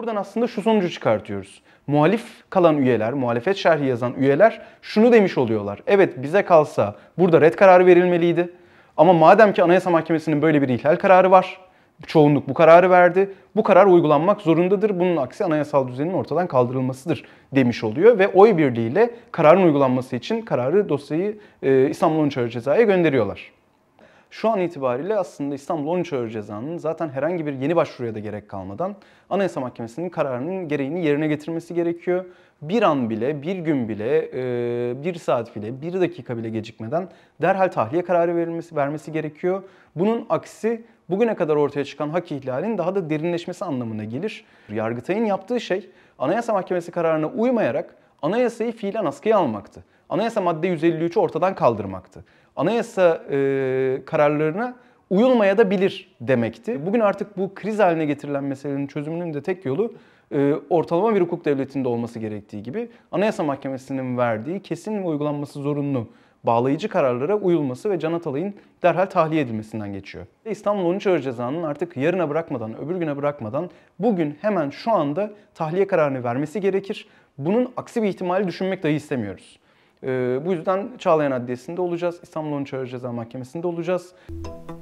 Buradan aslında şu sonucu çıkartıyoruz. Muhalif kalan üyeler, muhalefet şerhi yazan üyeler şunu demiş oluyorlar. Evet bize kalsa burada red kararı verilmeliydi. Ama madem ki Anayasa Mahkemesi'nin böyle bir ihlal kararı var, çoğunluk bu kararı verdi. Bu karar uygulanmak zorundadır. Bunun aksi anayasal düzenin ortadan kaldırılmasıdır demiş oluyor ve oy birliğiyle kararın uygulanması için kararı dosyayı e, İstanbul Ağır Ceza'ya gönderiyorlar. Şu an itibariyle aslında İstanbul 13 Ağır Ceza'nın zaten herhangi bir yeni başvuruya da gerek kalmadan Anayasa Mahkemesi'nin kararının gereğini yerine getirmesi gerekiyor. Bir an bile, bir gün bile, e, bir saat bile, bir dakika bile gecikmeden derhal tahliye kararı verilmesi vermesi gerekiyor. Bunun aksi bugüne kadar ortaya çıkan hak ihlalinin daha da derinleşmesi anlamına gelir. Yargıtay'ın yaptığı şey Anayasa Mahkemesi kararına uymayarak anayasayı fiilen askıya almaktı. Anayasa madde 153'ü ortadan kaldırmaktı. Anayasa e, kararlarına uyulmaya da bilir demekti. Bugün artık bu kriz haline getirilen meselenin çözümünün de tek yolu e, ortalama bir hukuk devletinde olması gerektiği gibi Anayasa Mahkemesi'nin verdiği kesin ve uygulanması zorunlu bağlayıcı kararlara uyulması ve Can Atalay'ın derhal tahliye edilmesinden geçiyor. İstanbul 13 Ağır Ceza'nın artık yarına bırakmadan, öbür güne bırakmadan bugün hemen şu anda tahliye kararını vermesi gerekir. Bunun aksi bir ihtimali düşünmek dahi istemiyoruz. Ee, bu yüzden Çağlayan Adliyesi'nde olacağız. İstanbul'un 13 Ağır Mahkemesi'nde olacağız. Müzik